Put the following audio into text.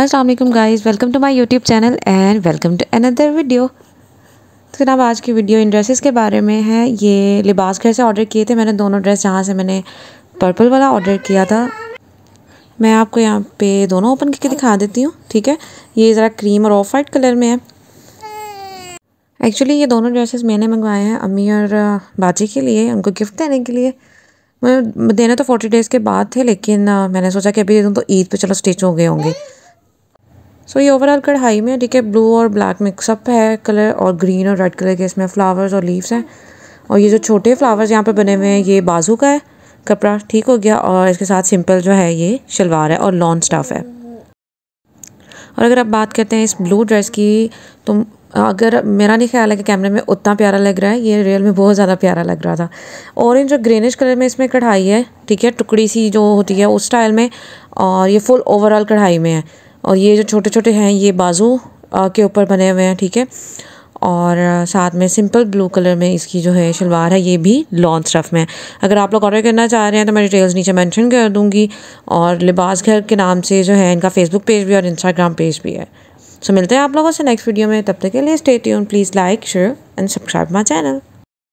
Aslam guys welcome to my YouTube channel and welcome to another video तो जनाब आज की वीडियो इन ड्रेसेस के बारे में है ये लिबास घर से ऑर्डर किए थे मैंने दोनों ड्रेस जहाँ से मैंने पर्पल वाला ऑर्डर किया था मैं आपको यहाँ पे दोनों ओपन करके दिखा देती हूँ ठीक है ये ज़रा क्रीम और ऑफ वाइट कलर में है एक्चुअली ये दोनों ड्रेसेस मैंने मंगवाए हैं अम्मी और बाजी के लिए उनको गिफ्ट देने के लिए मैं देना तो फोर्टी डेज़ के बाद थे लेकिन मैंने सोचा कि अभी दे दूँ तो ईद पे चलो स्टिच हो गए होंगे सो ये ओवरऑल कढ़ाई में ठीक है ब्लू और ब्लैक मिक्सअप है कलर और ग्रीन और रेड कलर के इसमें फ्लावर्स और लीव्स हैं और ये जो छोटे फ्लावर्स यहाँ पे बने हुए हैं ये बाजू का है कपड़ा ठीक हो गया और इसके साथ सिंपल जो है ये शलवार है और लॉन्ग स्टफ है और अगर आप बात करते हैं इस ब्लू ड्रेस की तो अगर मेरा नहीं ख्याल है कि कैमरे में उतना प्यारा लग रहा है ये रियल में बहुत ज़्यादा प्यारा लग रहा था ऑरेंज और ग्रेनिश कलर में इसमें कढ़ाई है ठीक है टुकड़ी सी जो होती है उस स्टाइल में और ये फुल ओवरऑल कढ़ाई में है और ये जो छोटे छोटे हैं ये बाजू के ऊपर बने हुए हैं ठीक है और साथ में सिंपल ब्लू कलर में इसकी जो है शलवार है ये भी लॉन्स स्टफ में अगर आप लोग ऑर्डर करना चाह रहे हैं तो मैं डिटेल्स नीचे मेंशन कर दूंगी और लिबास घर के नाम से जो है इनका फेसबुक पेज भी और इंस्टाग्राम पेज भी है सो मिलते हैं आप लोगों से नेक्स्ट वीडियो में तब तक के लिए stay tune please like share and subscribe my channel